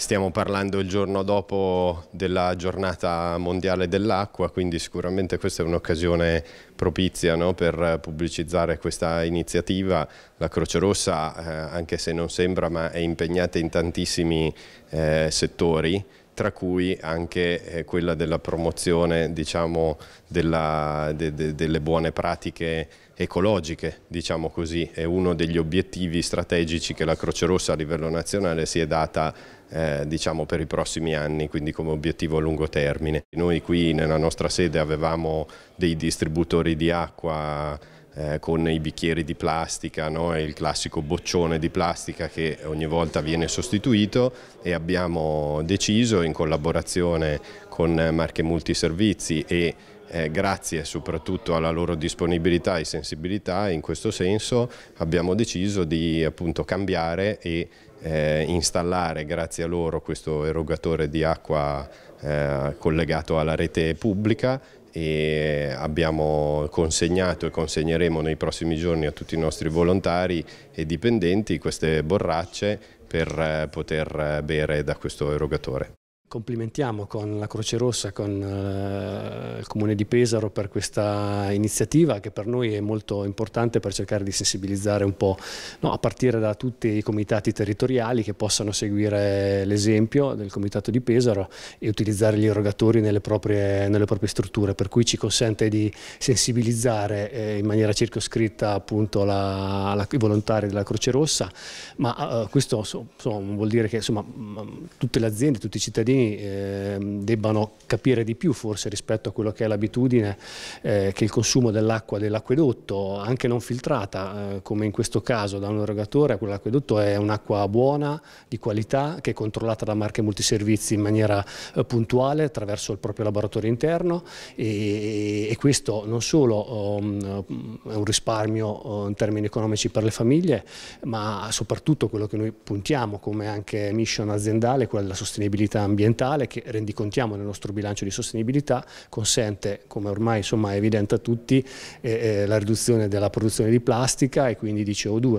Stiamo parlando il giorno dopo della giornata mondiale dell'acqua, quindi sicuramente questa è un'occasione propizia no, per pubblicizzare questa iniziativa. La Croce Rossa, eh, anche se non sembra, ma è impegnata in tantissimi eh, settori, tra cui anche eh, quella della promozione diciamo, della, de, de, delle buone pratiche ecologiche, diciamo così, è uno degli obiettivi strategici che la Croce Rossa a livello nazionale si è data eh, diciamo, per i prossimi anni, quindi come obiettivo a lungo termine. Noi qui nella nostra sede avevamo dei distributori di acqua eh, con i bicchieri di plastica, no? il classico boccione di plastica che ogni volta viene sostituito e abbiamo deciso in collaborazione con Marche Multiservizi e eh, grazie soprattutto alla loro disponibilità e sensibilità in questo senso abbiamo deciso di appunto, cambiare e eh, installare grazie a loro questo erogatore di acqua eh, collegato alla rete pubblica e abbiamo consegnato e consegneremo nei prossimi giorni a tutti i nostri volontari e dipendenti queste borracce per eh, poter eh, bere da questo erogatore. Complimentiamo con la Croce Rossa, con eh, il Comune di Pesaro per questa iniziativa che per noi è molto importante per cercare di sensibilizzare un po', no, a partire da tutti i comitati territoriali che possano seguire l'esempio del Comitato di Pesaro e utilizzare gli erogatori nelle proprie, nelle proprie strutture, per cui ci consente di sensibilizzare eh, in maniera circoscritta appunto la, la, i volontari della Croce Rossa, ma uh, questo insomma, vuol dire che insomma, tutte le aziende, tutti i cittadini cittadini eh, debbano capire di più forse rispetto a quello che è l'abitudine eh, che il consumo dell'acqua dell'acquedotto, anche non filtrata eh, come in questo caso da un erogatore, quella è un'acqua buona, di qualità, che è controllata da marche multiservizi in maniera eh, puntuale attraverso il proprio laboratorio interno e, e questo non solo um, è un risparmio uh, in termini economici per le famiglie, ma soprattutto quello che noi puntiamo come anche mission aziendale, quella della sostenibilità ambientale ambientale che rendicontiamo nel nostro bilancio di sostenibilità, consente, come ormai insomma, è evidente a tutti, eh, eh la riduzione della produzione di plastica e quindi di CO2.